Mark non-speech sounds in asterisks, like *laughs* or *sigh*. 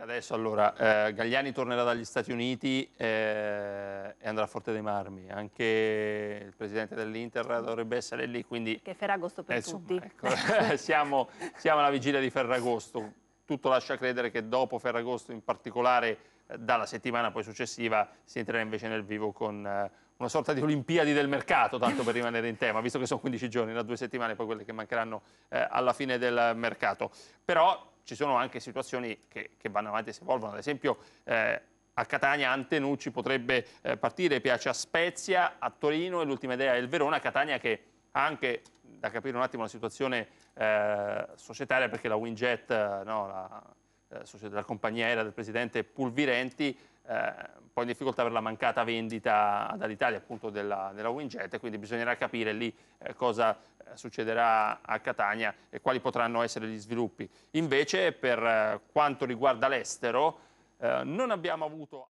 Adesso allora, eh, Gagliani tornerà dagli Stati Uniti eh, e andrà a Forte dei Marmi, anche il presidente dell'Inter dovrebbe essere lì, quindi... Che Ferragosto per eh, tutti. ecco, *laughs* siamo, siamo, alla vigilia di Ferragosto, tutto lascia credere che dopo Ferragosto in particolare, eh, dalla settimana poi successiva, si entrerà invece nel vivo con eh, una sorta di Olimpiadi del mercato, tanto per rimanere in tema, visto che sono 15 giorni, da due settimane poi quelle che mancheranno eh, alla fine del mercato. Però ci sono anche situazioni che, che vanno avanti e si evolvono, ad esempio eh, a Catania Antenucci potrebbe eh, partire, piace a Spezia, a Torino e l'ultima idea è il Verona, Catania che ha anche da capire un attimo la situazione eh, societaria perché la Winjet, eh, no, la, eh, la, compagnia aerea del presidente Pulvirenti, un po' in difficoltà per la mancata vendita dall'Italia appunto della, della Winjet, quindi bisognerà capire lì eh, cosa eh, succederà a Catania e quali potranno essere gli sviluppi. Invece per eh, quanto riguarda l'estero non abbiamo avuto...